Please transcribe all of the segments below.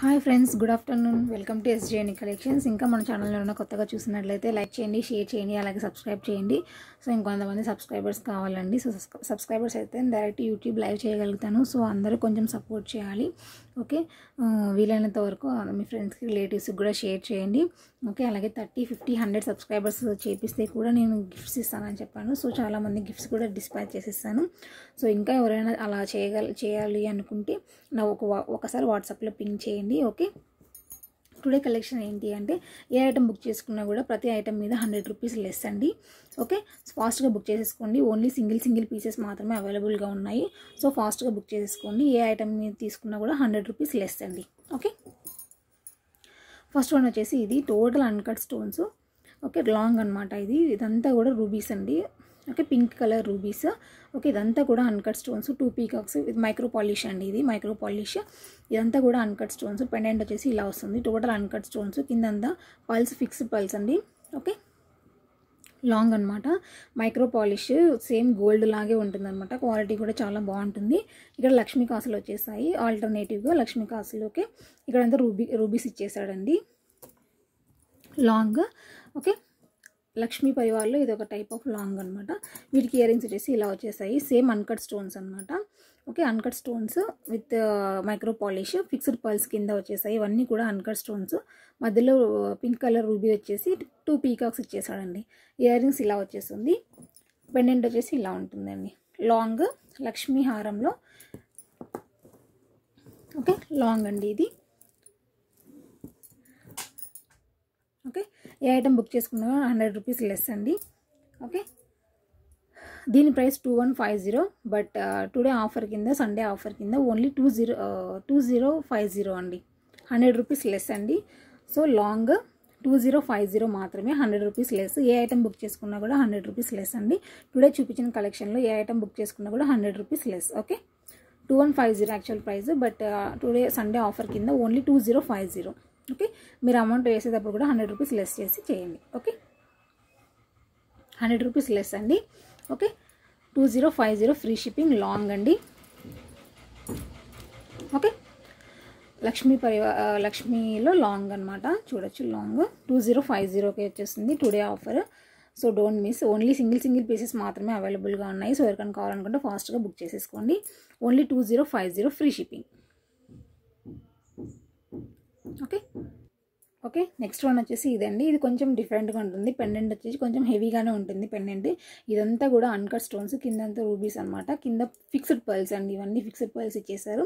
hi friends good afternoon welcome to SJN collections ఇంకా మన ఛానల్లో ఉన్న కొత్తగా చూసినట్లయితే లైక్ చేయండి షేర్ చేయండి అలాగే సబ్స్క్రైబ్ చేయండి సో ఇంకొంతమంది సబ్స్క్రైబర్స్ కావాలండి సో సబ్స్క్రైబర్స్ అయితే డైరెక్ట్ యూట్యూబ్ లైవ్ చేయగలుగుతాను సో అందరూ కొంచెం సపోర్ట్ చేయాలి ఓకే వీలైనంత వరకు మీ ఫ్రెండ్స్కి రిలేటివ్స్కి కూడా షేర్ చేయండి ఓకే అలాగే థర్టీ ఫిఫ్టీ హండ్రెడ్ సబ్స్క్రైబర్స్ చేపిస్తే కూడా నేను గిఫ్ట్స్ ఇస్తానని చెప్పాను సో చాలామంది గిఫ్ట్స్ కూడా డిస్పాచ్ చేసిస్తాను సో ఇంకా ఎవరైనా అలా చేయగల చేయాలి అనుకుంటే నా ఒక ఒకసారి వాట్సాప్లో పింక్ చేయండి చేయండి ఓకే టుడే కలెక్షన్ ఏంటి అంటే ఏ ఐటమ్ బుక్ చేసుకున్నా కూడా ప్రతి ఐటమ్ మీద హండ్రెడ్ రూపీస్ లెస్ అండి ఓకే ఫాస్ట్గా బుక్ చేసేసుకోండి ఓన్లీ సింగిల్ సింగిల్ పీసెస్ మాత్రమే అవైలబుల్గా ఉన్నాయి సో ఫాస్ట్గా బుక్ చేసేసుకోండి ఏ ఐటమ్ మీద తీసుకున్నా కూడా హండ్రెడ్ రూపీస్ లెస్ అండి ఓకే ఫస్ట్ వన్ వచ్చేసి ఇది total uncut stones okay long అనమాట ఇది ఇదంతా కూడా రూబీస్ అండి okay pink colour rubies okay ఇదంతా కూడా అన్కట్ స్టోన్స్ టూ పీకాక్స్ ఇది మైక్రో పాలిష్ అండి ఇది మైక్రో పాలిష్ ఇదంతా కూడా అన్కట్ స్టోన్స్ పెండెంట్ వచ్చేసి ఇలా వస్తుంది టోటల్ అన్కట్ స్టోన్స్ కిందంతా పల్స్ ఫిక్స్డ్ పల్స్ అండి ఓకే లాంగ్ అనమాట మైక్రో పాలిష్ సేమ్ గోల్డ్ లాగే ఉంటుంది అనమాట క్వాలిటీ కూడా చాలా బాగుంటుంది ఇక్కడ లక్ష్మీ కాసులు వచ్చేసాయి ఆల్టర్నేటివ్గా లక్ష్మీ ఓకే ఇక్కడంతా రూబీ రూబీస్ ఇచ్చేసాడండి లాంగ్ ఓకే లక్ష్మీ పరివార్లో ఇది ఒక టైప్ ఆఫ్ లాంగ్ అనమాట వీటికి ఇయరింగ్స్ వచ్చేసి ఇలా వచ్చేసాయి సేమ్ అన్కట్ స్టోన్స్ అనమాట okay uncut stones with micro polish fixed pearls కింద వచ్చేసాయి ఇవన్నీ కూడా అన్కట్ స్టోన్స్ మధ్యలో పింక్ కలర్ రూబీ వచ్చేసి టూ పీకాక్స్ ఇచ్చేసాడండి రింగ్స్ ఇలా వచ్చేస్తుంది పెండెంట్ వచ్చేసి ఇలా ఉంటుందండి లాంగ్ లక్ష్మీ హారంలో ఓకే లాంగ్ అండి ఇది ఓకే ఏ ఐటమ్ బుక్ చేసుకున్నామో హండ్రెడ్ రూపీస్ లెస్ అండి ఓకే దీని price two one five zero but today offer కింద సండే ఆఫర్ కింద only two zero two zero five zero అండి హండ్రెడ్ రూపీస్ లెస్ అండి so long two zero five zero మాత్రమే hundred rupees less ఏ item book చేసుకున్నా కూడా hundred rupees less అండి today చూపించిన కలెక్షన్లో ఏ ఐటమ్ బుక్ చేసుకున్నా కూడా hundred rupees less okay two one five zero actual price but today Sunday offer కింద only two zero five zero okay మీరు అమౌంట్ వేసేటప్పుడు కూడా హండ్రెడ్ రూపీస్ లెస్ చేసి చేయండి ఓకే హండ్రెడ్ రూపీస్ లెస్ అండి okay two zero five zero free shipping long అండి okay Lakshmi పరివా లక్ష్మీలో లాంగ్ అనమాట చూడొచ్చు లాంగ్ టూ జీరో ఫైవ్ జీరోకి వచ్చేస్తుంది today offer so don't miss only single single pieces మాత్రమే అవైలబుల్గా ఉన్నాయి సో ఎవరికైనా కావాలనుకుంటే ఫాస్ట్గా బుక్ చేసేసుకోండి only two zero five zero free shipping okay okay next one వచ్చేసి ఇదండి ఇది కొంచెం డిఫరెంట్గా ఉంటుంది పెండెంట్ వచ్చేసి కొంచెం హెవీగానే ఉంటుంది పెండెంట్ ఇదంతా కూడా అన్కట్ స్టోన్స్ కింద రూబీస్ అనమాట కింద ఫిక్స్డ్ పర్ల్స్ అండి ఇవన్నీ ఫిక్స్డ్ పర్ల్స్ ఇచ్చేసారు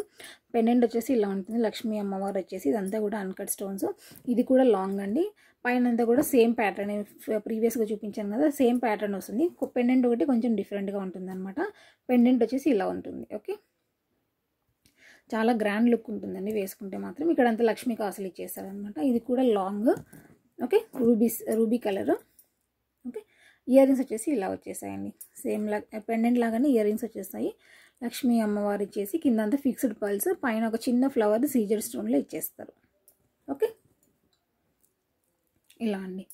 పెండెంట్ వచ్చేసి ఇలా ఉంటుంది లక్ష్మీ అమ్మవారు వచ్చేసి ఇదంతా కూడా అన్కట్ స్టోన్స్ ఇది కూడా లాంగ్ అండి పైన అంతా కూడా సేమ్ ప్యాటర్న్ ప్రీవియస్గా చూపించాను కదా సేమ్ ప్యాటర్న్ వస్తుంది పెండెంట్ ఒకటి కొంచెం డిఫరెంట్గా ఉంటుంది అనమాట పెండెంట్ వచ్చేసి ఇలా ఉంటుంది ఓకే చాలా గ్రాండ్ లుక్ ఉంటుందండి వేసుకుంటే మాత్రం ఇక్కడ అంతా లక్ష్మీ కాసులు ఇచ్చేస్తారనమాట ఇది కూడా long okay rubies ruby colour okay ear rings వచ్చేసి ఇలా వచ్చేసాయండి సేమ్ లాగా పెండెంట్ లాగానే ఇయర్ రింగ్స్ వచ్చేస్తాయి లక్ష్మీ అమ్మవారు ఇచ్చేసి కింద అంతా ఫిక్స్డ్ పల్స్ పైన ఒక చిన్న ఫ్లవర్ సీజర్ స్టోన్లో ఇచ్చేస్తారు ఓకే ఇలా అండి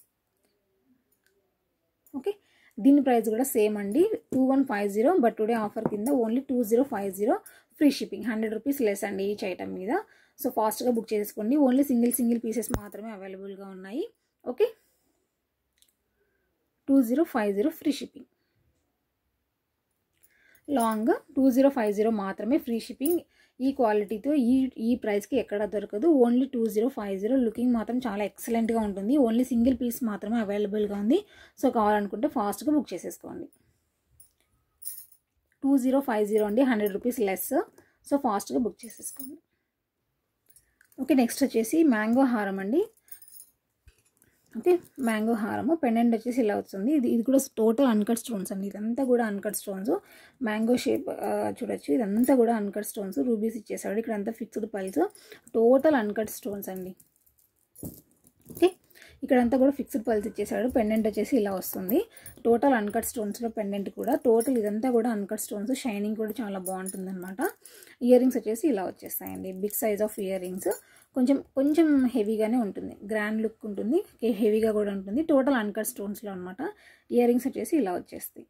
దీని ప్రైస్ కూడా సేమ్ అండి two one five zero but today offer కింద only two zero five zero free shipping hundred rupees less అండి ఈచ్ ఐటమ్ మీద సో ఫాస్ట్గా బుక్ చేసుకోండి ఓన్లీ సింగిల్ సింగిల్ పీసెస్ మాత్రమే అవైలబుల్గా ఉన్నాయి okay two zero five zero free shipping long two zero five zero మాత్రమే free shipping ఈ క్వాలిటీతో ఈ ఈ ప్రైస్కి ఎక్కడ దొరకదు only two zero five zero looking మాత్రం చాలా ఎక్సలెంట్గా ఉంటుంది ఓన్లీ సింగిల్ పీస్ మాత్రమే అవైలబుల్గా ఉంది సో కావాలనుకుంటే ఫాస్ట్గా బుక్ చేసేసుకోండి టూ జీరో ఫైవ్ జీరో అండి హండ్రెడ్ రూపీస్ లెస్ సో ఫాస్ట్గా బుక్ చేసేసుకోండి ఓకే నెక్స్ట్ వచ్చేసి మ్యాంగో హారం అండి అయితే మ్యాంగో హారము పెండెంట్ వచ్చేసి ఇలా వస్తుంది ఇది ఇది కూడా టోటల్ అన్కట్ స్టోన్స్ అండి ఇదంతా కూడా అన్కట్ స్టోన్స్ మ్యాంగో షేప్ చూడొచ్చు ఇదంతా కూడా అన్కట్ స్టోన్స్ రూబీస్ ఇచ్చేసాడు ఇక్కడ అంతా fixed price total uncut stones అండి ఓకే ఇక్కడంతా కూడా ఫిక్స్డ్ పల్స్ ఇచ్చేసాడు పెండెంట్ వచ్చేసి ఇలా వస్తుంది టోటల్ అన్కట్ స్టోన్స్లో పెండెంట్ కూడా టోటల్ ఇదంతా కూడా అన్కట్ స్టోన్స్ షైనింగ్ కూడా చాలా బాగుంటుంది అనమాట ఇయర్ రింగ్స్ వచ్చేసి ఇలా వచ్చేస్తాయండి big size of earrings కొంచెం కొంచెం హెవీగానే ఉంటుంది గ్రాండ్ లుక్ ఉంటుంది హెవీగా కూడా ఉంటుంది టోటల్ అన్కట్ స్టోన్స్లో అనమాట ఇయర్ రింగ్స్ వచ్చేసి ఇలా వచ్చేస్తాయి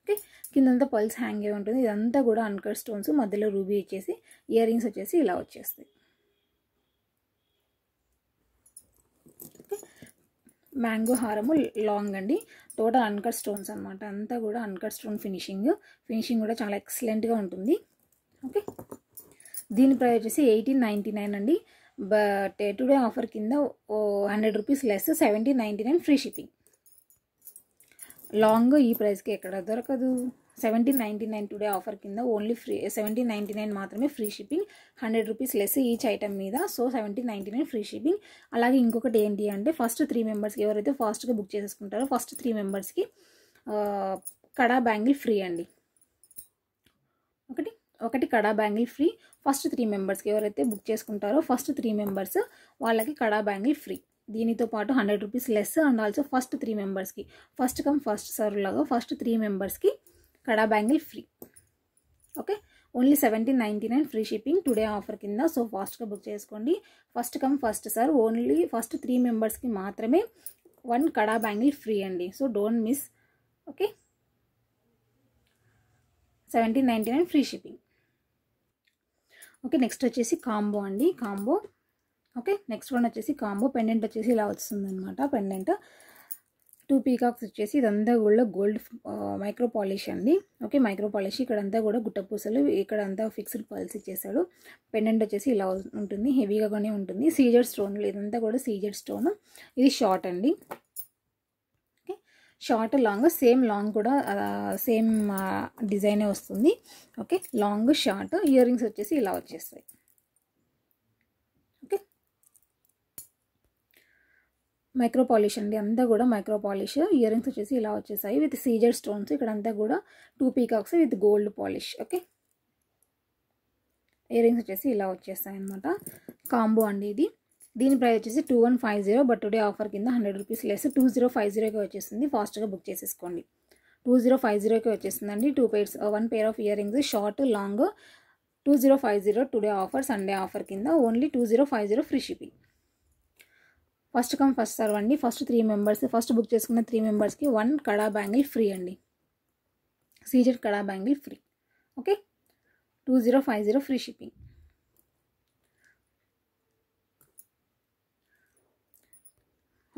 ఓకే కిందంతా పల్స్ హ్యాంగ్ అయి ఉంటుంది ఇదంతా కూడా అన్కట్ స్టోన్స్ మధ్యలో రూబీ ఇచ్చేసి ఇయర్ రింగ్స్ వచ్చేసి ఇలా వచ్చేస్తాయి మ్యాంగో హారము లాంగ్ అండి టోటల్ అన్కట్ స్టోన్స్ అనమాట అంతా కూడా అన్కట్ స్టోన్ ఫినిషింగ్ ఫినిషింగ్ కూడా చాలా ఎక్సలెంట్గా ఉంటుంది ఓకే దీని ప్రైస్ వచ్చేసి ఎయిటీన్ నైంటీ నైన్ అండి బట్ టుడే ఆఫర్ కింద hundred rupees less seventeen ninety nine free shipping long ఈ ప్రైస్కి ఎక్కడ దొరకదు seventeen ninety nine today offer కింద only free seventeen ninety nine మాత్రమే free shipping hundred rupees less each item మీద so seventeen ninety nine free shipping అలాగే ఇంకొకటి ఏంటి అంటే ఫస్ట్ త్రీ మెంబర్స్కి ఎవరైతే ఫాస్ట్గా బుక్ చేసేసుకుంటారో ఫస్ట్ త్రీ మెంబర్స్కి కడా బ్యాంగిల్ ఫ్రీ అండి ఒకటి ఒకటి కడా బ్యాంగిల్ ఫ్రీ ఫస్ట్ త్రీ మెంబర్స్కి ఎవరైతే బుక్ చేసుకుంటారో ఫస్ట్ త్రీ మెంబర్స్ వాళ్ళకి కడా బ్యాంగిల్ ఫ్రీ దీనితో పాటు hundred rupees less and also first three మెంబర్స్కి ఫస్ట్ కమ్ ఫస్ట్ సర్వ్ లాగా ఫస్ట్ త్రీ మెంబర్స్కి kada bangle free okay only seventeen ninety nine free shipping today offer కింద సో ఫాస్ట్గా బుక్ చేసుకోండి first come first serve only first three మెంబర్స్కి మాత్రమే one kada bangle free అండి so don't miss okay seventeen ninety nine free shipping okay next వచ్చేసి combo అండి combo okay next one వచ్చేసి combo pendant వచ్చేసి ఇలా వస్తుందన్నమాట పెండెంట్ టూ పీకాక్స్ వచ్చేసి ఇదంతా కూడా గోల్డ్ మైక్రో పాలిష్ అండి ఓకే మైక్రో పాలిష్ ఇక్కడంతా కూడా గుట్టపూసలు ఇక్కడంతా ఫిక్స్డ్ పాలిష్ ఇచ్చేసాడు పెండెంట్ వచ్చేసి ఇలా ఉంటుంది హెవీగానే ఉంటుంది సీజర్ స్టోన్ ఇదంతా కూడా సీజర్ స్టోన్ ఇది షార్ట్ అండి షార్ట్ లాంగ్ సేమ్ లాంగ్ కూడా సేమ్ డిజైనే వస్తుంది okay long short ear rings వచ్చేసి ఇలా వచ్చేస్తాయి ఓకే మైక్రో పాలిష్ అండి అంతా కూడా మైక్రో పాలిష్ ఇయర్ రింగ్స్ వచ్చేసి ఇలా వచ్చేసాయి విత్ సీజర్ స్టోన్స్ ఇక్కడ అంతా కూడా two peacocks with gold polish okay ear rings వచ్చేసి ఇలా వచ్చేస్తాయి అనమాట కాంబో అండి ఇది దీని ప్రైస్ వచ్చేసి two one five zero but today offer కింద hundred rupees less two zero five జీరోకి వచ్చేసింది ఫాస్ట్గా బుక్ చేసేసుకోండి టూ జీరో ఫైవ్ జీరోకి వచ్చేసిందండి two pairs one pair of earrings short long two zero five zero today offer Sunday offer కింద only two zero five zero free shipping first come first serve అండి first three members first book చేసుకున్న three మెంబర్స్కి one kada bangle free అండి CZ కడా bangle free okay two zero five zero free shipping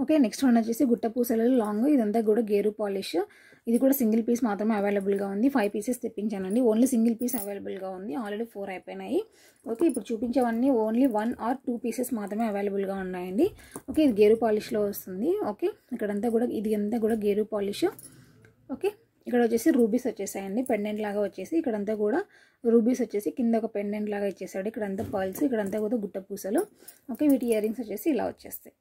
okay next one వచ్చేసి గుట్ట పూసలలో long ఇదంతా కూడా గేరు పాలిష్ ఇది కూడా సింగిల్ పీస్ మాత్రమే అవైలబుల్గా ఉంది ఫైవ్ పీసెస్ తెప్పించానండి ఓన్లీ సింగిల్ పీస్ అవైలబుల్గా ఉంది ఆల్రెడీ ఫోర్ అయిపోయినాయి ఓకే ఇప్పుడు చూపించేవన్నీ only one or two pieces మాత్రమే అవైలబుల్గా ఉన్నాయండి ఓకే ఇది గేరు పాలిష్లో వస్తుంది ఓకే ఇక్కడంతా కూడా ఇది అంతా కూడా గేరు పాలిష్ ఓకే ఇక్కడ వచ్చేసి రూబీస్ వచ్చేసాయండి పెండెంట్ లాగా వచ్చేసి ఇక్కడంతా కూడా రూబీస్ వచ్చేసి కింద ఒక పెండెంట్ లాగా ఇచ్చేసాడు ఇక్కడంతా పర్ల్స్ ఇక్కడంతా కూడా గుట్ట పూసలు ఓకే వీటి ఇయర్ రింగ్స్ వచ్చేసి ఇలా వచ్చేస్తాయి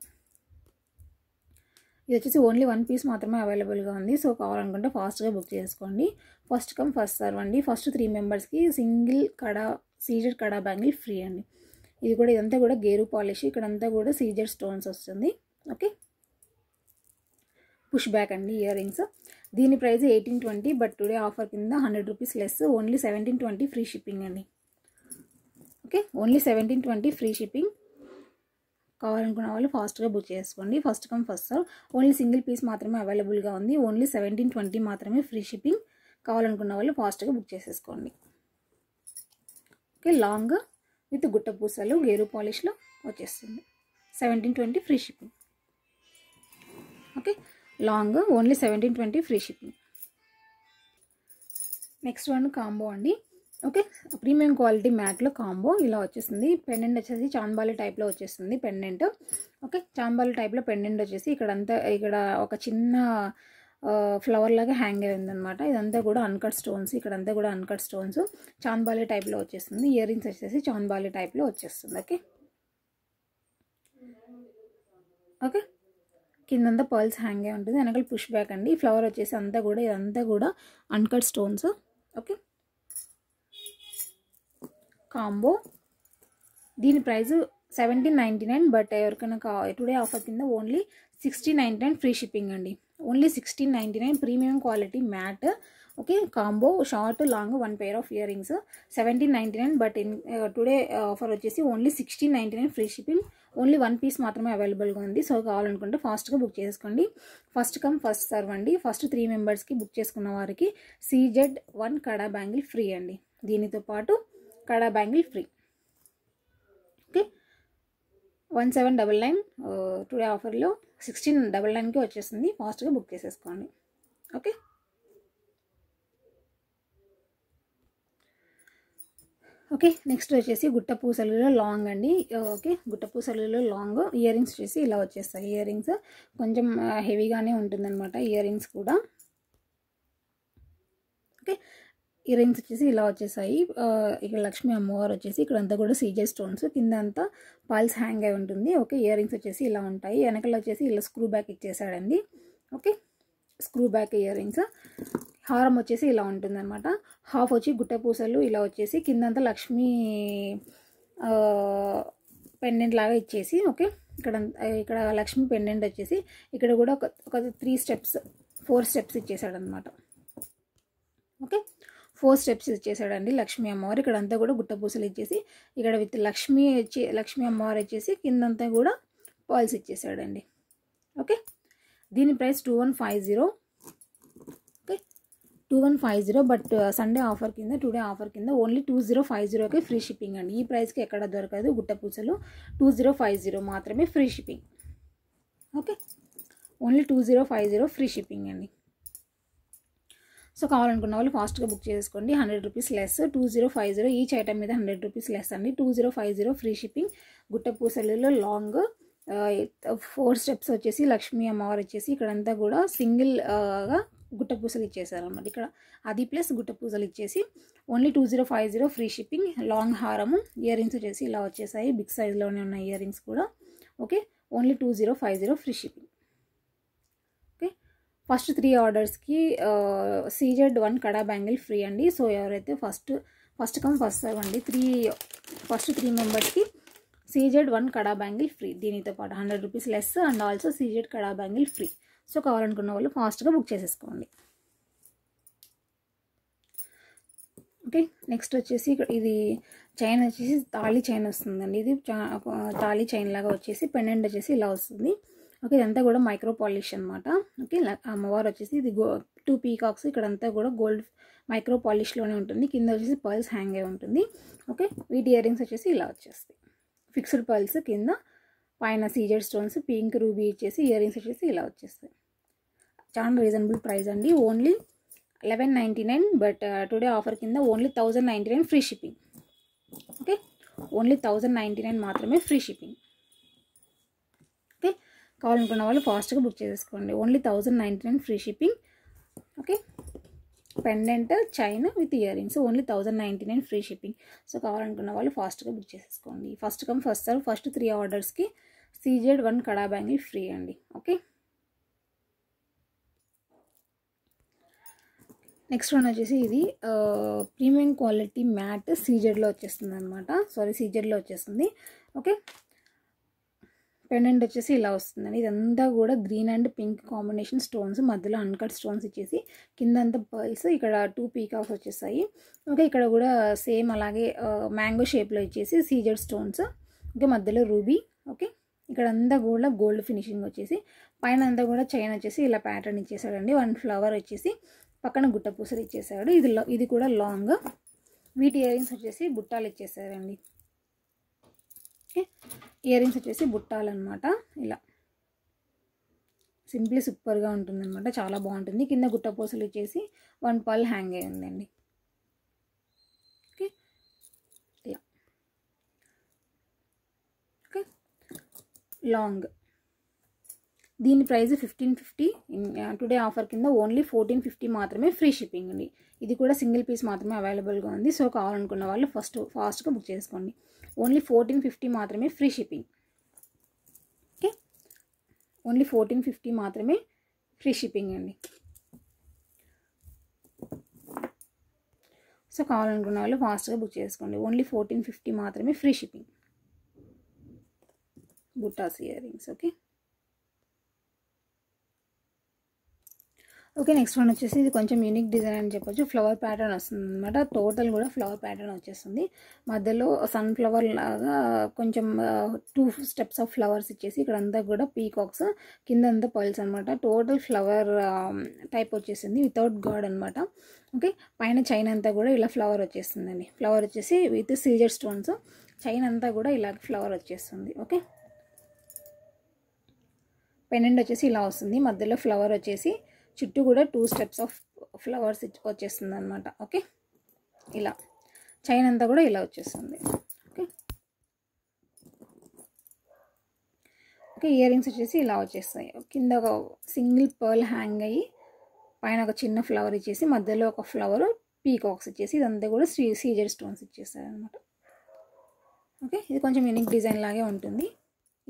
ఇది వచ్చేసి ఓన్లీ వన్ పీస్ మాత్రమే అవైలబుల్గా ఉంది సో కావాలనుకుంటే ఫాస్ట్గా బుక్ చేసుకోండి ఫస్ట్ కమ్ ఫస్ట్ సర్వ్ అండి ఫస్ట్ త్రీ మెంబర్స్కి single kada CZ kada bangle free అండి ఇది కూడా ఇదంతా కూడా గేరు పాలిష్ ఇక్కడంతా కూడా సీజర్ స్టోన్స్ వస్తుంది ఓకే పుష్ బ్యాక్ అండి ఇయర్ రింగ్స్ దీని price eighteen twenty but today offer కింద hundred rupees less only seventeen twenty free shipping అండి okay only seventeen twenty free shipping కావాలనుకున్న వాళ్ళు ఫాస్ట్గా బుక్ చేసుకోండి first come first serve only single piece మాత్రమే అవైలబుల్గా ఉంది ఓన్లీ సెవెంటీన్ ట్వంటీ మాత్రమే ఫ్రీ షిప్పింగ్ కావాలనుకున్న వాళ్ళు ఫాస్ట్గా బుక్ చేసేసుకోండి ఓకే లాంగ్ విత్ గుట్ట పూసలు గేరు పాలిష్లో వచ్చేస్తుంది seventeen twenty free shipping okay long only seventeen twenty free shipping next one combo అండి ఓకే ప్రీమియం క్వాలిటీ మ్యాట్లో కాంబో ఇలా వచ్చేసింది పెండెంట్ వచ్చేసి చాంబాలి టైప్లో వచ్చేసింది పెండెంట్ ఓకే చాంబాలి టైప్లో పెండెంట్ వచ్చేసి ఇక్కడ అంతా ఇక్కడ ఒక చిన్న ఫ్లవర్ లాగా హ్యాంగ్ అనమాట ఇదంతా కూడా అన్కట్ స్టోన్స్ ఇక్కడంతా కూడా అన్కట్ స్టోన్స్ చాంబాలి టైప్లో వచ్చేస్తుంది ఇయర్ రింగ్స్ వచ్చేసి చాంబాలి టైప్లో వచ్చేస్తుంది ఓకే ఓకే కిందంతా పర్ల్స్ హ్యాంగ్ అయి ఉంటుంది వెనకాల పుష్ బ్యాక్ అండి ఫ్లవర్ వచ్చేసి అంతా కూడా ఇదంతా కూడా అన్కట్ స్టోన్స్ ఓకే కాంబో దీని price seventeen ninety nine but ఎవరికైనా కా టుడే ఆఫర్ కింద only sixteen ninety nine free shipping అండి only sixteen ninety nine premium quality matte okay combo short long one pair of earrings seventeen ninety nine but today offer వచ్చేసి only sixteen ninety nine free shipping only one piece మాత్రమే అవైలబుల్గా ఉంది so కావాలనుకుంటే ఫాస్ట్గా book చేసుకోండి first come first serve అండి first three మెంబర్స్కి book చేసుకున్న వారికి CZ one kada bangle free అండి దీనితో పాటు kada bangle free okay one seven double nine today ఆఫర్లో సిక్స్టీన్ డబల్ నైన్కి వచ్చేసింది ఫాస్ట్గా బుక్ చేసేసుకోండి ఓకే ఓకే నెక్స్ట్ వచ్చేసి గుట్ట పూసలులో లాంగ్ అండి ఓకే uh, గుట్ట పూసలులో లాంగ్ ఇయర్ రింగ్స్ వచ్చేసి ఇలా వచ్చేస్తాయి ఇయర్ రింగ్స్ కొంచెం హెవీగానే uh, ఉంటుందన్నమాట ఇయర్ రింగ్స్ కూడా ఓకే ఇయరింగ్స్ వచ్చేసి ఇలా వచ్చేసాయి ఇక్కడ లక్ష్మీ అమ్మవారు వచ్చేసి ఇక్కడంతా కూడా సీజే స్టోన్స్ కింద అంతా పాల్స్ హ్యాంగ్ అయి ఉంటుంది ఓకే ఇయర్ రింగ్స్ వచ్చేసి ఇలా ఉంటాయి వెనకలు వచ్చేసి ఇలా స్క్రూ బ్యాక్ ఇచ్చేసాడండి okay screw back earrings హారం వచ్చేసి ఇలా ఉంటుందన్నమాట హాఫ్ వచ్చి గుట్టె పూసలు ఇలా వచ్చేసి కిందంతా లక్ష్మీ పెండెంట్ లాగా ఇచ్చేసి ఓకే ఇక్కడ ఇక్కడ లక్ష్మీ పెండెంట్ వచ్చేసి ఇక్కడ కూడా ఒక త్రీ స్టెప్స్ ఫోర్ స్టెప్స్ ఇచ్చేసాడనమాట ఓకే ఫోర్ స్టెప్స్ ఇచ్చేసాడండి లక్ష్మీ అమ్మవారు ఇక్కడ అంతా కూడా గుట్టపూసలు ఇచ్చేసి ఇక్కడ విత్ లక్ష్మీ లక్ష్మీ అమ్మవారు కింద కిందంతా కూడా పాల్స్ ఇచ్చేసాడండి ఓకే దీని price two one five zero okay two one five zero but Sunday offer కింద టుడే ఆఫర్ కింద ఓన్లీ టూ జీరో ఫైవ్ జీరోకే ఫ్రీ షిప్పింగ్ అండి ఈ ప్రైస్కి ఎక్కడ దొరకదు గుట్టపూసలు టూ జీరో ఫైవ్ జీరో మాత్రమే free shipping okay only two zero five zero free shipping అండి సో కావాలనుకున్న వాళ్ళు ఫాస్ట్గా బుక్ చేసుకోండి hundred rupees less two zero five zero each item మీద హండ్రెడ్ రూపీస్ లెస్ అండి two zero five zero free shipping గుట్టపూసలులో long four steps వచ్చేసి లక్ష్మీ అమ్మవారు వచ్చేసి ఇక్కడంతా కూడా సింగిల్గా గుట్ట పూసలు ఇచ్చేసారు అనమాట ఇక్కడ అది ప్లస్ గుట్ట పూసలు ఇచ్చేసి only two zero five zero free shipping long హారము ఇయర్ రింగ్స్ వచ్చేసి ఇలా వచ్చేసాయి బిగ్ సైజ్లోనే ఉన్న ఇయర్ రింగ్స్ కూడా okay only two zero five zero free shipping first three ఆర్డర్స్కి CZ one kada bangle free అండి సో ఎవరైతే first first come first serve అండి త్రీ ఫస్ట్ త్రీ మెంబర్స్కి CZ one kada bangle free దీనితో పాటు hundred rupees less and also CZ కడా bangle free so కావాలనుకున్న వాళ్ళు ఫాస్ట్గా బుక్ చేసేసుకోండి ఓకే నెక్స్ట్ వచ్చేసి ఇక్కడ ఇది చైన్ వచ్చేసి తాళీ చైన్ వస్తుందండి ఇది తాళీ చైన్ లాగా వచ్చేసి పెండెంట్ వచ్చేసి ఇలా వస్తుంది ఓకే ఇదంతా కూడా మైక్రో పాలిష్ అనమాట ఓకే అమ్మవారు వచ్చేసి ఇది గో టూ పీకాక్స్ ఇక్కడంతా కూడా గోల్డ్ మైక్రో పాలిష్లోనే ఉంటుంది కింద వచ్చేసి పర్ల్స్ హ్యాంగ్ అయి ఉంటుంది ఓకే వీటి ఇయర్ రింగ్స్ వచ్చేసి ఇలా వచ్చేస్తాయి ఫిక్స్డ్ పర్ల్స్ కింద పైన సీజర్ స్టోన్స్ పింక్ రూబీ ఇచ్చేసి ఇయర్ రింగ్స్ వచ్చేసి ఇలా వచ్చేస్తాయి చాలా రీజనబుల్ ప్రైస్ అండి only eleven nine but today offer కింద only thousand ninety nine free shipping okay only thousand nine మాత్రమే ఫ్రీ షిప్పింగ్ కావాలనుకున్న వాళ్ళు ఫాస్ట్గా బుక్ చేసేసుకోండి only thousand ninety nine free shipping okay pendant chain with earrings only thousand ninety nine free shipping so కావాలనుకున్న వాళ్ళు ఫాస్ట్గా book చేసేసుకోండి first come first serve first three ఆర్డర్స్కి CZ one kada bangle free అండి okay next one వచ్చేసి ఇది premium quality mat సీజెడ్లో వచ్చేస్తుంది అనమాట సారీ సీజెడ్లో వచ్చేస్తుంది ఓకే పెండెంట్ వచ్చేసి ఇలా వస్తుందండి ఇదంతా కూడా green and pink combination stones మధ్యలో అన్కట్ స్టోన్స్ ఇచ్చేసి కింద అంతా పర్ల్స్ ఇక్కడ టూ పీకాక్స్ వచ్చేసాయి ఓకే ఇక్కడ కూడా సేమ్ అలాగే మ్యాంగో షేప్లో ఇచ్చేసి సీజర్ స్టోన్స్ ఓకే మధ్యలో రూబీ ఓకే ఇక్కడ అంతా కూడా గోల్డ్ ఫినిషింగ్ వచ్చేసి పైన అంతా కూడా చైన్ వచ్చేసి ఇలా ప్యాటర్న్ ఇచ్చేసాడండి వన్ ఫ్లవర్ వచ్చేసి పక్కన గుట్ట పూసలు ఇచ్చేసాడు ఇది ఇది కూడా లాంగ్ వీటి రింగ్స్ వచ్చేసి బుట్టాలు ఇచ్చేసారండి ఓకే ఇయర్ రింగ్స్ వచ్చేసి బుట్టాలన్నమాట ఇలా సింప్లీ సూపర్గా అనమాట చాలా బాగుంటుంది కింద గుట్టపోసలు వచ్చేసి వన్ పల్ హ్యాంగ్ అయ్యిందండి ఉందండి ఓకే ఇలా ఓకే లాంగ్ దీని price fifteen fifty today offer కింద ఓన్లీ ఫోర్టీన్ ఫిఫ్టీ మాత్రమే ఫ్రీ షిప్పింగ్ అండి ఇది కూడా సింగిల్ పీస్ మాత్రమే అవైలబుల్గా ఉంది సో కావాలనుకున్న వాళ్ళు ఫస్ట్ ఫాస్ట్గా బుక్ చేసుకోండి ఓన్లీ ఫోర్టీన్ ఫిఫ్టీ మాత్రమే free shipping okay only fourteen fifty మాత్రమే ఫ్రీ షిప్పింగ్ అండి సో కావాలనుకున్న వాళ్ళు ఫాస్ట్గా బుక్ చేసుకోండి ఓన్లీ ఫోర్టీన్ ఫిఫ్టీ మాత్రమే ఫ్రీ షిప్పింగ్ బుట్టాస్ ear rings okay okay next one వచ్చేసి ఇది కొంచెం యూనిక్ డిజైన్ అని చెప్పొచ్చు ఫ్లవర్ ప్యాటర్న్ వస్తుంది అనమాట టోటల్ కూడా ఫ్లవర్ ప్యాటర్న్ వచ్చేస్తుంది మధ్యలో సన్ఫ్లవర్ లాగా కొంచెం టూ స్టెప్స్ ఆఫ్ ఫ్లవర్స్ ఇచ్చేసి ఇక్కడ అంతా కూడా పీకాక్స్ కింద అంతా పల్స్ అనమాట టోటల్ ఫ్లవర్ టైప్ వచ్చేసింది వితౌట్ గాడ్ అనమాట ఓకే పైన చైన్ అంతా కూడా ఇలా ఫ్లవర్ వచ్చేస్తుందండి ఫ్లవర్ వచ్చేసి విత్ సీజర్ స్టోన్స్ చైన్ అంతా కూడా ఇలా ఫ్లవర్ వచ్చేస్తుంది ఓకే పెండెంట్ వచ్చేసి ఇలా వస్తుంది మధ్యలో ఫ్లవర్ వచ్చేసి చుట్టూ కూడా టూ స్టెప్స్ ఆఫ్ ఫ్లవర్స్ వచ్చేస్తుంది అనమాట ఓకే ఇలా చైన్ అంతా కూడా ఇలా వచ్చేస్తుంది ఓకే ఓకే ఇయర్ రింగ్స్ వచ్చేసి ఇలా వచ్చేస్తాయి కింద ఒక సింగిల్ పర్ల్ హ్యాంగ్ అయ్యి పైన ఒక చిన్న ఫ్లవర్ ఇచ్చేసి మధ్యలో ఒక ఫ్లవర్ పీకాక్స్ ఇచ్చేసి ఇదంతా కూడా సీ సీజర్ స్టోన్స్ ఇచ్చేస్తారనమాట ఓకే ఇది కొంచెం యూనిక్ డిజైన్ లాగే ఉంటుంది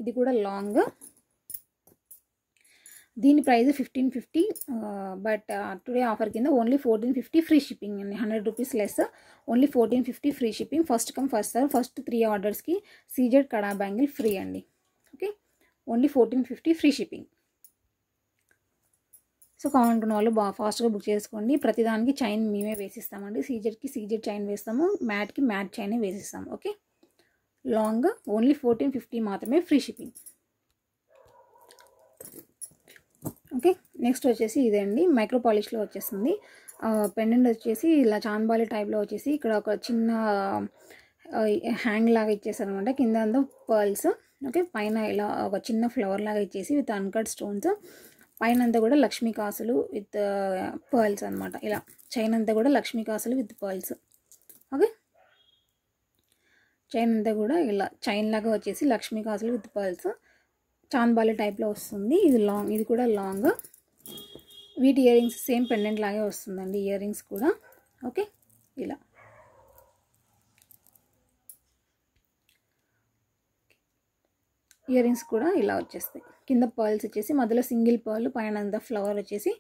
ఇది కూడా లాంగ్ దీని price fifteen fifty but today offer కింద only fourteen fifty free shipping అండి hundred rupees less only fourteen fifty free shipping first come first serve first three ఆర్డర్స్కి సీజెడ్ కడా బ్యాంగిల్ ఫ్రీ అండి okay only fourteen fifty free shipping so కావాలంటున్న వాళ్ళు బాగా ఫాస్ట్గా book చేసుకోండి ప్రతిదానికి చైన్ మేమే వేసిస్తామండి సీజర్కి సీజర్ చైన్ వేస్తాము మ్యాట్కి మ్యాట్ చైన్ వేసిస్తాము okay long only fourteen fifty మాత్రమే ఫ్రీ షిప్పింగ్ ఓకే నెక్స్ట్ వచ్చేసి ఇదే అండి మైక్రో పాలిష్లో వచ్చేసింది పెండెంట్ వచ్చేసి ఇలా చాన్బాలి టైప్లో వచ్చేసి ఇక్కడ ఒక చిన్న హ్యాంగ్ లాగా ఇచ్చేసారు అనమాట కింద అంతా పర్ల్స్ ఓకే పైన ఇలా ఒక చిన్న ఫ్లవర్ లాగా ఇచ్చేసి విత్ అన్కట్ స్టోన్స్ పైన అంతా కూడా లక్ష్మీ కాసులు విత్ పర్ల్స్ అనమాట ఇలా చైన్ అంతా కూడా లక్ష్మీ కాసులు విత్ పర్ల్స్ ఓకే చైన్ అంతా కూడా ఇలా చైన్ లాగా వచ్చేసి లక్ష్మీ కాసులు విత్ పర్ల్స్ చాన్బాలి టైప్లో వస్తుంది ఇది లాంగ్ ఇది కూడా లాంగ్ వీటి ఇయర్ రింగ్స్ సేమ్ పెండెంట్ లాగే వస్తుందండి ఇయర్ రింగ్స్ కూడా ఓకే ఇలా ఇయర్ రింగ్స్ కూడా ఇలా వచ్చేస్తాయి కింద పర్ల్స్ వచ్చేసి మధ్యలో సింగిల్ పర్ల్ పైన అంతా ఫ్లవర్ వచ్చేసి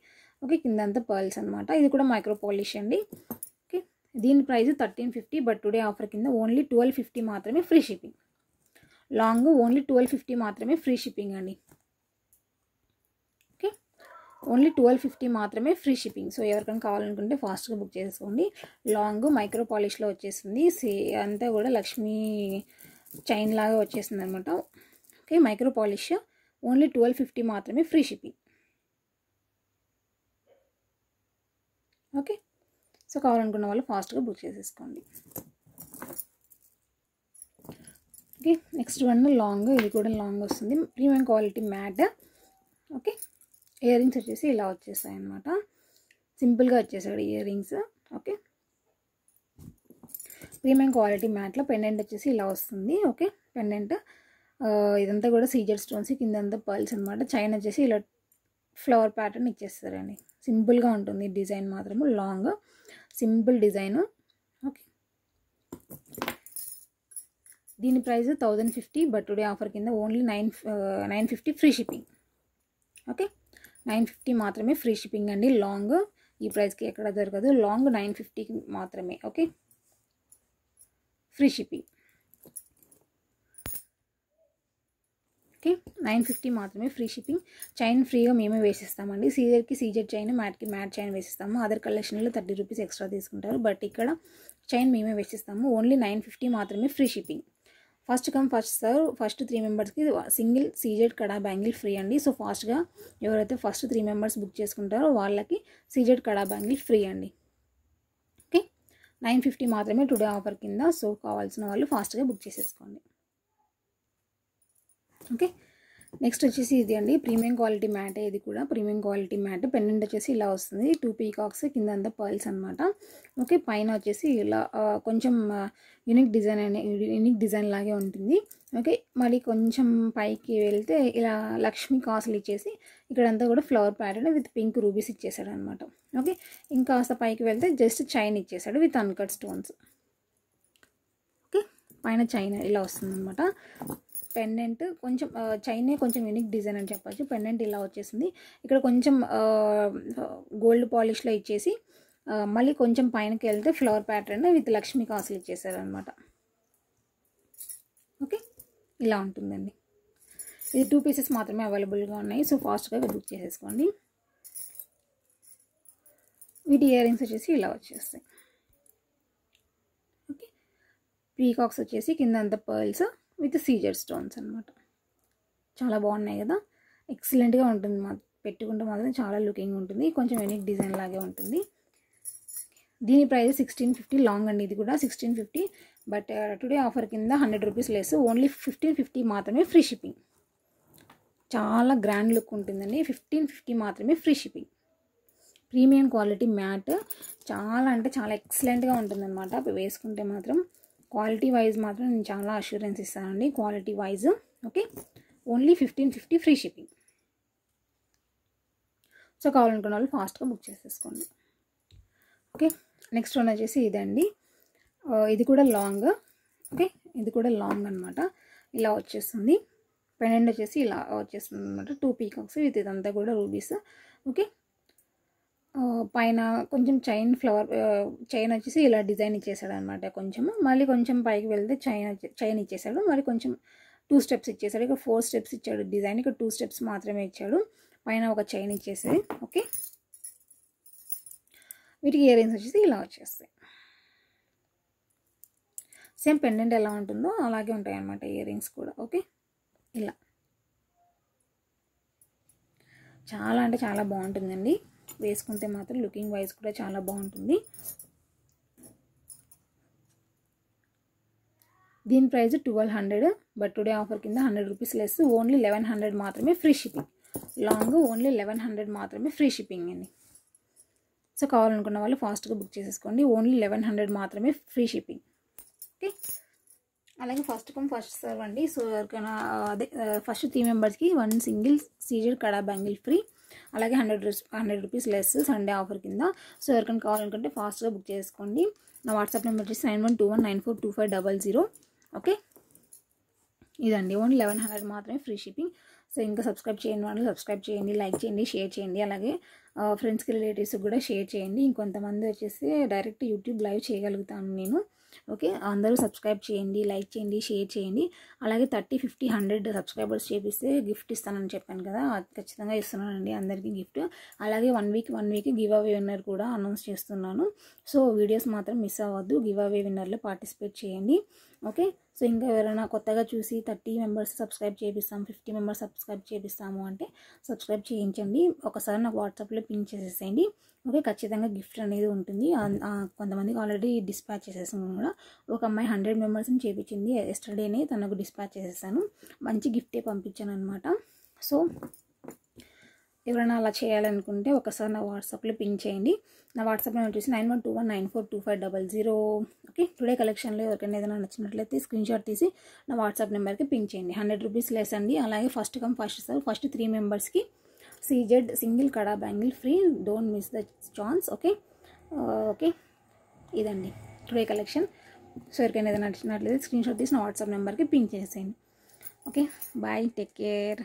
ఓకే కింద అంతా పర్ల్స్ అనమాట ఇది కూడా మైక్రో పాలిష్ అండి ఓకే దీని price thirteen fifty but today offer కింద ఓన్లీ ట్వెల్వ్ ఫిఫ్టీ మాత్రమే free shipping long only twelve fifty మాత్రమే ఫ్రీ షిప్పింగ్ అండి ఓకే ఓన్లీ ట్వెల్వ్ ఫిఫ్టీ మాత్రమే ఫ్రీ షిప్పింగ్ సో ఎవరికైనా కావాలనుకుంటే ఫాస్ట్గా బుక్ చేసుకోండి లాంగ్ మైక్రో పాలిష్లో వచ్చేసింది సే అంతా కూడా లక్ష్మీ చైన్ లాగా వచ్చేసింది అనమాట okay micro polish only twelve fifty మాత్రమే ఫ్రీ షిప్పింగ్ ఓకే సో కావాలనుకున్న వాళ్ళు ఫాస్ట్గా బుక్ చేసేసుకోండి ఓకే నెక్స్ట్ వన్ లాంగ్ ఇది కూడా లాంగ్ వస్తుంది premium quality matte okay ear rings వచ్చేసి ఇలా వచ్చేసాయి అనమాట సింపుల్గా వచ్చేసాడు ear rings okay premium quality మ్యాట్లో పెండెంట్ వచ్చేసి ఇలా వస్తుంది ఓకే పెండెంట్ ఇదంతా కూడా సీజర్ స్టోన్స్ కిందంతా పర్ల్స్ అనమాట చైన్ వచ్చేసి ఇలా ఫ్లవర్ ప్యాటర్న్ ఇచ్చేస్తారండి సింపుల్గా ఉంటుంది డిజైన్ మాత్రము లాంగ్ సింపుల్ డిజైను దీని price thousand fifty but today offer కింద only nine nine fifty free shipping okay nine fifty మాత్రమే ఫ్రీ షిప్పింగ్ అండి లాంగ్ ఈ ప్రైస్కి ఎక్కడ దొరకదు లాంగ్ నైన్ ఫిఫ్టీకి మాత్రమే okay free shipping okay nine fifty మాత్రమే ఫ్రీ షిప్పింగ్ చైన్ ఫ్రీగా మేమే వేసిస్తామండి సీజర్కి సీజర్ చైన్ మ్యాట్కి మ్యాట్ చైన్ వేసిస్తాము అదర్ కలెక్షన్లో థర్టీ రూపీస్ ఎక్స్ట్రా తీసుకుంటారు బట్ ఇక్కడ చైన్ మేమే వేసిస్తాము ఓన్లీ నైన్ ఫిఫ్టీ మాత్రమే free shipping first come first serve first three మెంబర్స్కి సింగిల్ సీజెడ్ కడా బ్యాంగిల్ ఫ్రీ అండి సో ఫాస్ట్గా ఎవరైతే ఫస్ట్ త్రీ మెంబర్స్ బుక్ చేసుకుంటారో వాళ్ళకి సీజెడ్ కడా బ్యాంగిల్ ఫ్రీ అండి ఓకే నైన్ ఫిఫ్టీ మాత్రమే టుడే ఆఫర్ కింద సో కావాల్సిన వాళ్ళు ఫాస్ట్గా బుక్ చేసేసుకోండి ఓకే నెక్స్ట్ వచ్చేసి ఇది అండి ప్రీమియం క్వాలిటీ మ్యాట్ ఇది కూడా ప్రీమియం క్వాలిటీ మ్యాట్ పెన్నెంట్ వచ్చేసి ఇలా వస్తుంది టూ పీకాక్స్ కింద అంతా పర్ల్స్ అనమాట ఓకే పైన వచ్చేసి ఇలా కొంచెం యునిక్ డిజైన్ అనే యునిక్ డిజైన్ లాగే ఉంటుంది ఓకే మళ్ళీ కొంచెం పైకి వెళ్తే ఇలా లక్ష్మీ కాసులు ఇచ్చేసి ఇక్కడంతా కూడా flower pattern with pink rubies ఇచ్చేసాడు అనమాట ఓకే ఇంకా పైకి వెళ్తే జస్ట్ చైన్ ఇచ్చేసాడు విత్ అన్కట్ స్టోన్స్ ఓకే పైన చైన్ ఇలా వస్తుంది అనమాట పెండెంట్ కొంచెం చైనే కొంచెం యూనిక్ డిజైన్ అని చెప్పచ్చు పెండెంట్ ఇలా వచ్చేసింది ఇక్కడ కొంచెం గోల్డ్ పాలిష్లో ఇచ్చేసి మళ్ళీ కొంచెం పైనకి వెళ్తే ఫ్లవర్ ప్యాటర్న్ విత్ లక్ష్మీ కాసులు ఇచ్చేసారనమాట ఓకే ఇలా ఉంటుందండి ఇది టూ పీసెస్ మాత్రమే అవైలబుల్గా ఉన్నాయి సో ఫాస్ట్గా బుక్ చేసేసుకోండి వీటి ఇయర్ రింగ్స్ వచ్చేసి ఇలా వచ్చేస్తాయి ఓకే పీకాక్స్ వచ్చేసి కింద అంత పర్ల్స్ విత్ సీజర్ స్టోన్స్ అనమాట చాలా బాగున్నాయి కదా ఎక్సలెంట్గా ఉంటుంది మా పెట్టుకుంటే మాత్రం చాలా లుకింగ్ ఉంటుంది కొంచెం యూనిక్ డిజైన్ లాగే ఉంటుంది దీని ప్రైస్ సిక్స్టీన్ ఫిఫ్టీ లాంగ్ అండి ఇది కూడా sixteen fifty but today offer కింద hundred rupees less only fifteen fifty మాత్రమే ఫ్రీ షిప్పింగ్ చాలా గ్రాండ్ లుక్ ఉంటుందండి ఫిఫ్టీన్ ఫిఫ్టీ మాత్రమే free shipping premium quality matte చాలా అంటే చాలా ఎక్సలెంట్గా ఉంటుందన్నమాట వేసుకుంటే మాత్రం క్వాలిటీ వైజ్ మాత్రం నేను చాలా అష్యూరెన్స్ ఇస్తానండి quality wise okay only fifteen fifty free shipping so కావాలనుకున్న వాళ్ళు ఫాస్ట్గా బుక్ చేసేసుకోండి ఓకే నెక్స్ట్ వన్ వచ్చేసి ఇదండి uh, ఇది కూడా లాంగ్ ఓకే ఇది కూడా లాంగ్ అనమాట ఇలా వచ్చేస్తుంది పెండెంట్ వచ్చేసి ఇలా వచ్చేస్తుంది అనమాట టూ పీకాక్స్ విత్ ఇదంతా కూడా రూబీస్ ఓకే పైన కొంచెం చైన్ ఫ్లవర్ చైన్ వచ్చేసి ఇలా డిజైన్ ఇచ్చేసాడు అనమాట కొంచెము మళ్ళీ కొంచెం పైకి వెళ్తే చైన్ చైన్ ఇచ్చేసాడు మరి కొంచెం టూ స్టెప్స్ ఇచ్చేసాడు ఇక్కడ ఫోర్ స్టెప్స్ ఇచ్చాడు డిజైన్ ఇక్కడ టూ స్టెప్స్ మాత్రమే ఇచ్చాడు పైన ఒక చైన్ ఇచ్చేసి ఓకే వీటికి ఇయర్ రింగ్స్ వచ్చేసి ఇలా వచ్చేస్తాయి సేమ్ పెండెంట్ ఎలా ఉంటుందో అలాగే ఉంటాయి అనమాట ఇయర్ రింగ్స్ కూడా ఓకే ఇలా చాలా అంటే చాలా బాగుంటుందండి వేసుకుంటే మాత్రం లుకింగ్ వైజ్ కూడా చాలా బాగుంటుంది దీని price twelve hundred but today offer కింద hundred rupees less only eleven hundred మాత్రమే free shipping long only eleven hundred మాత్రమే ఫ్రీ షిప్పింగ్ అండి సో కావాలనుకున్న వాళ్ళు ఫాస్ట్గా బుక్ చేసేసుకోండి ఓన్లీ లెవెన్ హండ్రెడ్ మాత్రమే ఫ్రీ షిప్పింగ్ ఓకే అలాగే ఫస్ట్ కమ్ ఫస్ట్ సర్వ్ అండి సో ఎవరికైనా అదే ఫస్ట్ త్రీ మెంబర్స్కి వన్ సింగిల్ సీజెడ్ కడా బ్యాంగిల్ ఫ్రీ అలాగే hundred hundred rupees less Sunday offer కింద సో ఎవరికైనా కావాలనుకుంటే ఫాస్ట్గా బుక్ చేసుకోండి నా వాట్సాప్ నెంబర్ వచ్చేసి nine one two one nine four two five double zero okay ఇదండి ఓన్లీ లెవెన్ హండ్రెడ్ మాత్రమే ఫ్రీ షిప్పింగ్ సో ఇంకా సబ్స్క్రైబ్ చేయండి వాళ్ళు సబ్స్క్రైబ్ చేయండి లైక్ చేయండి షేర్ చేయండి అలాగే ఫ్రెండ్స్కి రిలేటివ్స్కి కూడా షేర్ చేయండి ఇంకొంతమంది వచ్చేసి డైరెక్ట్ యూట్యూబ్ లైవ్ చేయగలుగుతాను నేను ఓకే అందరూ సబ్స్క్రైబ్ చేయండి లైక్ చేయండి షేర్ చేయండి అలాగే థర్టీ ఫిఫ్టీ హండ్రెడ్ సబ్స్క్రైబర్స్ చేపిస్తే గిఫ్ట్ ఇస్తానని చెప్పాను కదా ఖచ్చితంగా ఇస్తున్నానండి అందరికీ గిఫ్ట్ అలాగే one week one week give away winner కూడా అనౌన్స్ చేస్తున్నాను సో వీడియోస్ మాత్రం మిస్ అవ్వద్దు గివ్ అవే విన్నర్లో పార్టిసిపేట్ చేయండి ఓకే సో ఇంకా ఎవరైనా కొత్తగా చూసి థర్టీ మెంబర్స్ సబ్స్క్రైబ్ చేపిస్తాము ఫిఫ్టీ మెంబర్స్ సబ్స్క్రైబ్ చేపిస్తాము అంటే సబ్స్క్రైబ్ చేయించండి ఒకసారి నాకు వాట్సాప్లో పిన్ చేసేసేయండి ఓకే ఖచ్చితంగా గిఫ్ట్ అనేది ఉంటుంది కొంతమందికి ఆల్రెడీ డిస్పాచ్ చేసేసాము కూడా ఒక అమ్మాయి హండ్రెడ్ మెంబర్స్ని చేపించింది ఎస్టర్డేనే తనకు డిస్పాచ్ చేసేసాను మంచి గిఫ్టే పంపించాను అనమాట సో ఎవరైనా అలా చేయాలనుకుంటే ఒకసారి నా వాట్సాప్లో పిన్ చేయండి నా వాట్సాప్ నెంబర్ వచ్చేసి nine one two one nine four two five double zero okay today కలెక్షన్లో ఎవరికైనా ఏదైనా నచ్చినట్లయితే స్క్రీన్ షాట్ తీసి నా వాట్సాప్ నెంబర్కి పింక్ చేయండి హండ్రెడ్ రూపీస్ లెస్ అండి అలాగే first come first serve first three మెంబర్స్కి సీజెడ్ సింగిల్ కడా bangle free don't miss the chance okay okay ఇదండి టుడే కలెక్షన్ సో ఎవరికైనా ఏదైనా నచ్చినట్లయితే స్క్రీన్ షాట్ తీసిన వాట్సాప్ నెంబర్కి పిన్ చేసేయండి ఓకే బాయ్ టేక్ కేర్